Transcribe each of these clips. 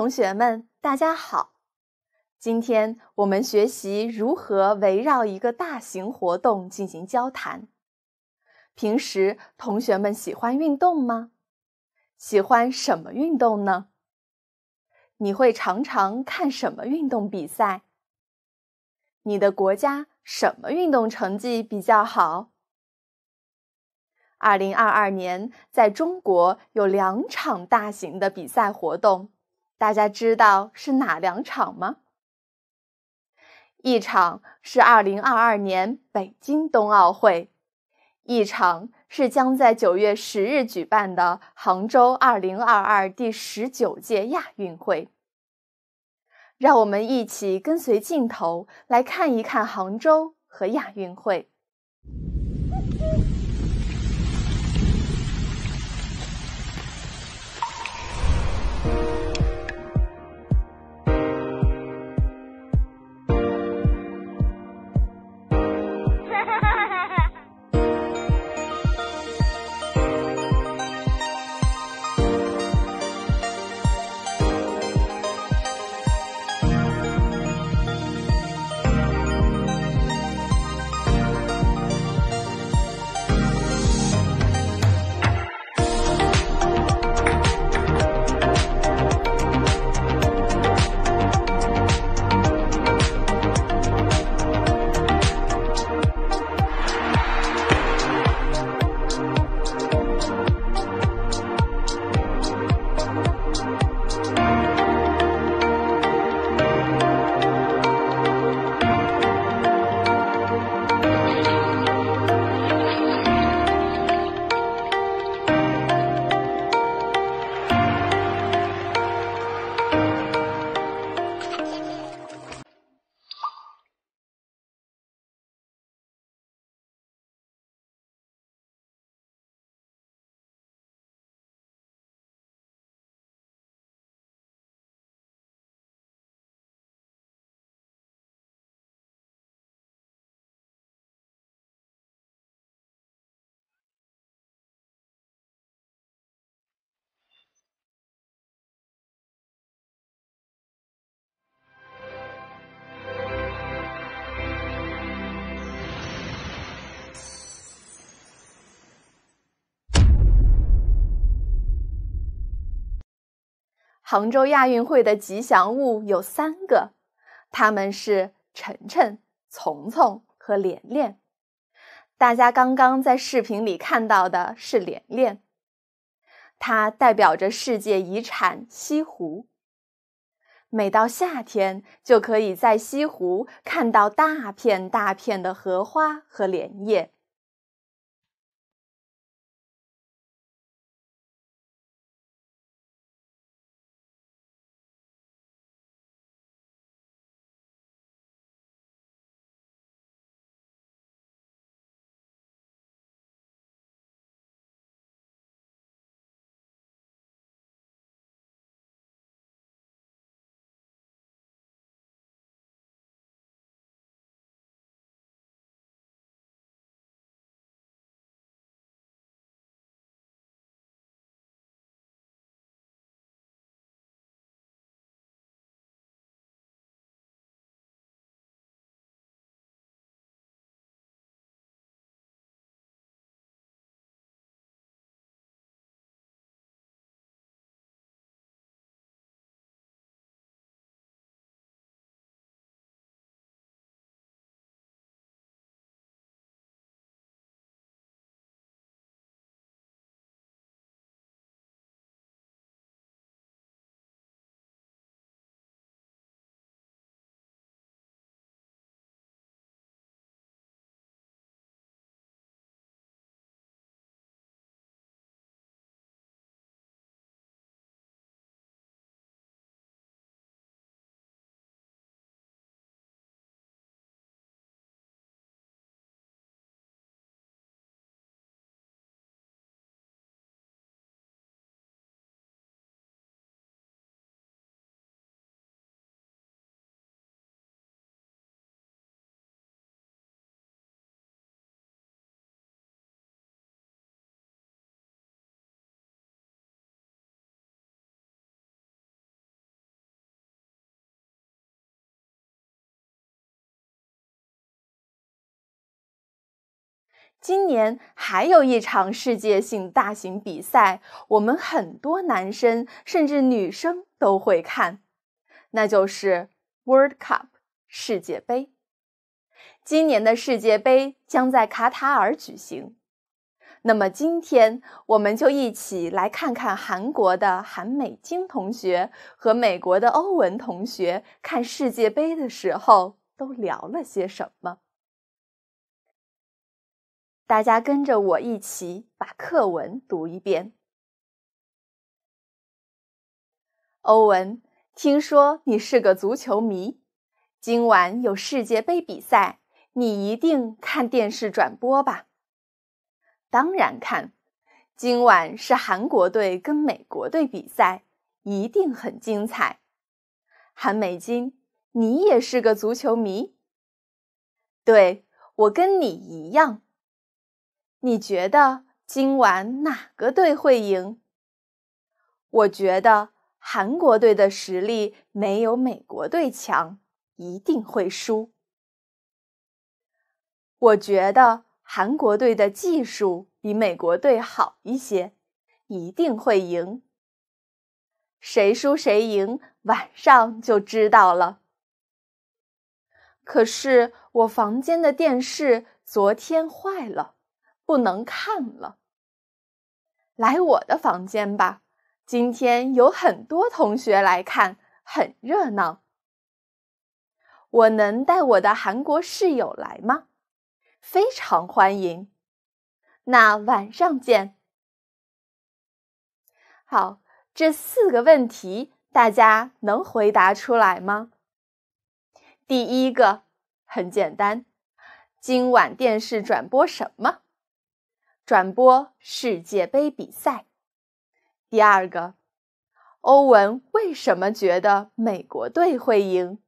同学们，大家好！今天我们学习如何围绕一个大型活动进行交谈。平时同学们喜欢运动吗？喜欢什么运动呢？你会常常看什么运动比赛？你的国家什么运动成绩比较好？二零二二年在中国有两场大型的比赛活动。大家知道是哪两场吗？一场是二零二二年北京冬奥会，一场是将在九月十日举办的杭州二零二二第十九届亚运会。让我们一起跟随镜头来看一看杭州和亚运会。杭州亚运会的吉祥物有三个，他们是晨晨、丛丛和莲莲。大家刚刚在视频里看到的是莲莲，它代表着世界遗产西湖。每到夏天，就可以在西湖看到大片大片的荷花和莲叶。今年还有一场世界性大型比赛，我们很多男生甚至女生都会看，那就是 World Cup 世界杯。今年的世界杯将在卡塔尔举行。那么今天我们就一起来看看韩国的韩美金同学和美国的欧文同学看世界杯的时候都聊了些什么。大家跟着我一起把课文读一遍。欧文，听说你是个足球迷，今晚有世界杯比赛，你一定看电视转播吧？当然看，今晚是韩国队跟美国队比赛，一定很精彩。韩美金，你也是个足球迷？对，我跟你一样。你觉得今晚哪个队会赢？我觉得韩国队的实力没有美国队强，一定会输。我觉得韩国队的技术比美国队好一些，一定会赢。谁输谁赢，晚上就知道了。可是我房间的电视昨天坏了。不能看了，来我的房间吧。今天有很多同学来看，很热闹。我能带我的韩国室友来吗？非常欢迎。那晚上见。好，这四个问题大家能回答出来吗？第一个很简单，今晚电视转播什么？转播世界杯比赛。第二个，欧文为什么觉得美国队会赢？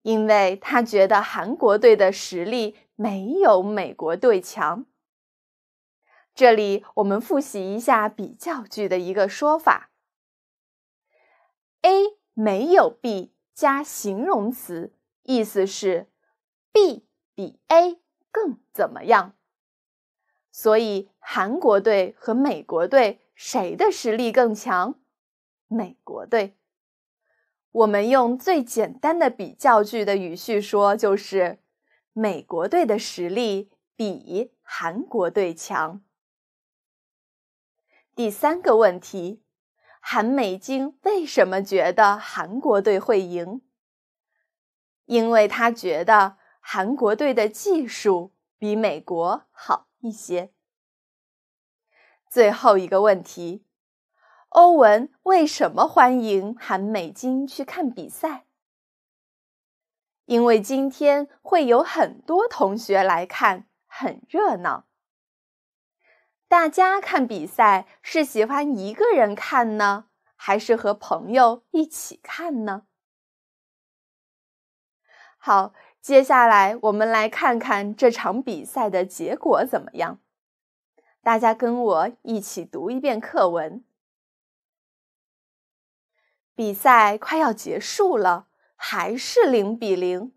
因为他觉得韩国队的实力没有美国队强。这里我们复习一下比较句的一个说法：A 没有 B 加形容词，意思是 B 比 A 更怎么样。所以，韩国队和美国队谁的实力更强？美国队。我们用最简单的比较句的语序说，就是美国队的实力比韩国队强。第三个问题，韩美晶为什么觉得韩国队会赢？因为他觉得韩国队的技术比美国好。一些。最后一个问题，欧文为什么欢迎韩美金去看比赛？因为今天会有很多同学来看，很热闹。大家看比赛是喜欢一个人看呢，还是和朋友一起看呢？好。接下来，我们来看看这场比赛的结果怎么样。大家跟我一起读一遍课文。比赛快要结束了，还是零比零。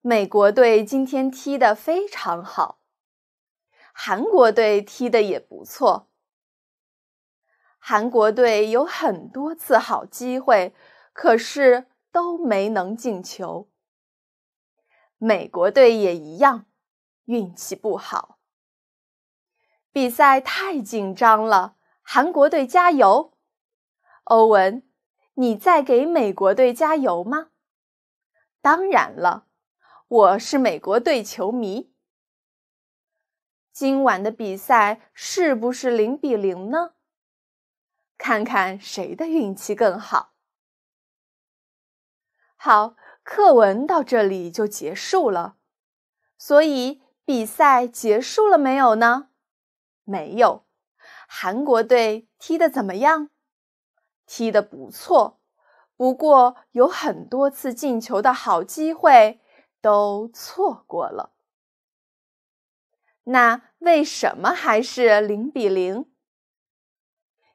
美国队今天踢得非常好，韩国队踢得也不错。韩国队有很多次好机会，可是都没能进球。美国队也一样，运气不好。比赛太紧张了，韩国队加油！欧文，你在给美国队加油吗？当然了，我是美国队球迷。今晚的比赛是不是零比零呢？看看谁的运气更好。好。课文到这里就结束了，所以比赛结束了没有呢？没有。韩国队踢得怎么样？踢得不错，不过有很多次进球的好机会都错过了。那为什么还是零比零？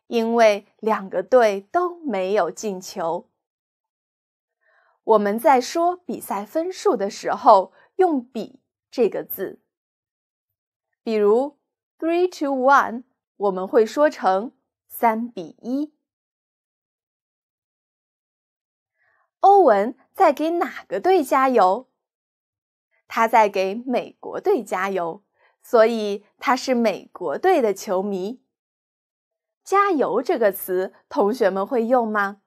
因为两个队都没有进球。我们在说比赛分数的时候，用“比”这个字。比如 three to one，我们会说成三比一。欧文在给哪个队加油？他在给美国队加油，所以他是美国队的球迷。加油这个词，同学们会用吗？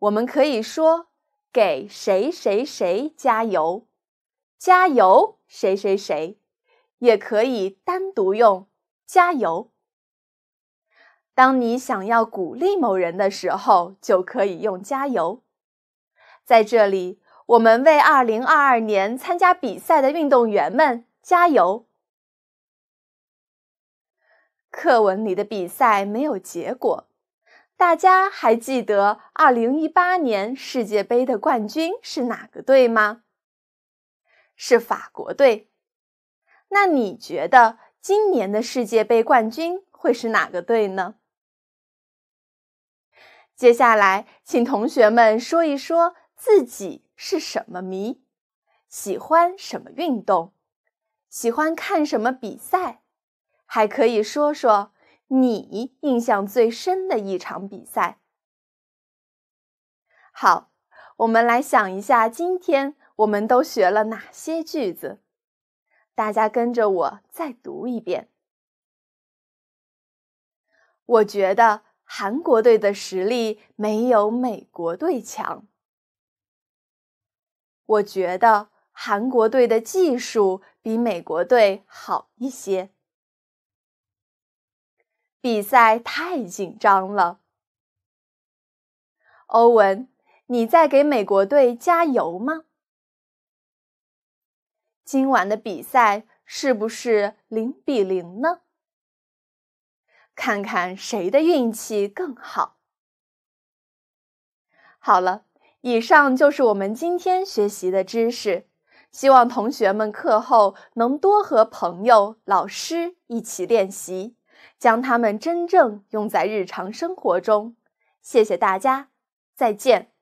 我们可以说。给谁谁谁加油，加油谁谁谁，也可以单独用加油。当你想要鼓励某人的时候，就可以用加油。在这里，我们为二零二二年参加比赛的运动员们加油。课文里的比赛没有结果。大家还记得二零一八年世界杯的冠军是哪个队吗？是法国队。那你觉得今年的世界杯冠军会是哪个队呢？接下来，请同学们说一说自己是什么迷，喜欢什么运动，喜欢看什么比赛，还可以说说。你印象最深的一场比赛。好，我们来想一下，今天我们都学了哪些句子？大家跟着我再读一遍。我觉得韩国队的实力没有美国队强。我觉得韩国队的技术比美国队好一些。比赛太紧张了，欧文，你在给美国队加油吗？今晚的比赛是不是零比零呢？看看谁的运气更好。好了，以上就是我们今天学习的知识，希望同学们课后能多和朋友、老师一起练习。将它们真正用在日常生活中。谢谢大家，再见。